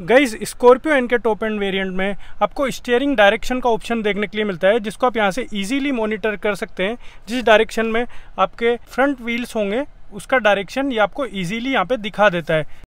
guys Scorpio N के top end variant में आपको स्टेयरिंग डायरेक्शन का ऑप्शन देखने के लिए मिलता है जिसको आप यहाँ से इजीली मॉनिटर कर सकते हैं जिस डायरेक्शन में आपके फ्रंट व्हील्स होंगे उसका डायरेक्शन ये आपको इजीली यहाँ पे दिखा देता है